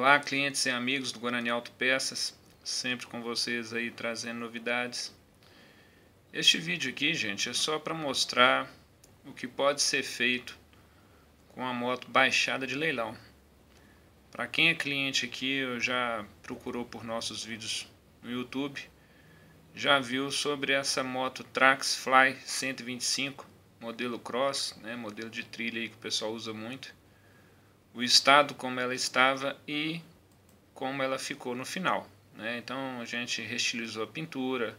Olá, clientes e amigos do Guarani Auto Peças, sempre com vocês aí trazendo novidades. Este vídeo aqui, gente, é só para mostrar o que pode ser feito com a moto baixada de leilão. Para quem é cliente aqui, ou já procurou por nossos vídeos no YouTube, já viu sobre essa moto Trax Fly 125, modelo Cross, né, modelo de trilha aí que o pessoal usa muito o estado como ela estava e como ela ficou no final. Né? Então a gente restilizou a pintura,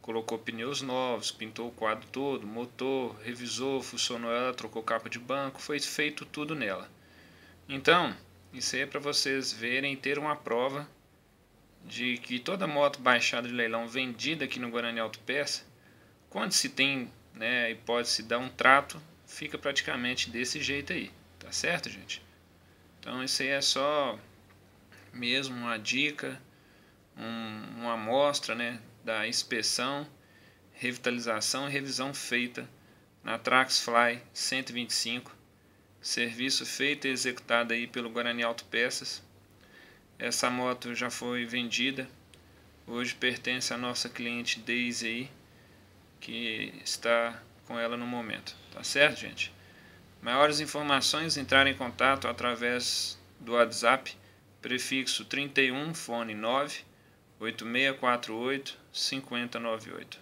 colocou pneus novos, pintou o quadro todo, motor, revisou, funcionou ela, trocou capa de banco, foi feito tudo nela. Então, isso aí é para vocês verem ter uma prova de que toda moto baixada de leilão vendida aqui no Guarani Autopeça, quando se tem né, E hipótese de dar um trato, fica praticamente desse jeito aí, tá certo, gente? Então isso aí é só mesmo uma dica, um, uma amostra né, da inspeção, revitalização e revisão feita na Traxfly 125, serviço feito e executado aí pelo Guarani Auto Peças. Essa moto já foi vendida, hoje pertence à nossa cliente Daisy aí, que está com ela no momento, tá certo gente? Maiores informações, entrar em contato através do WhatsApp, prefixo 31, fone 9 8648 5098.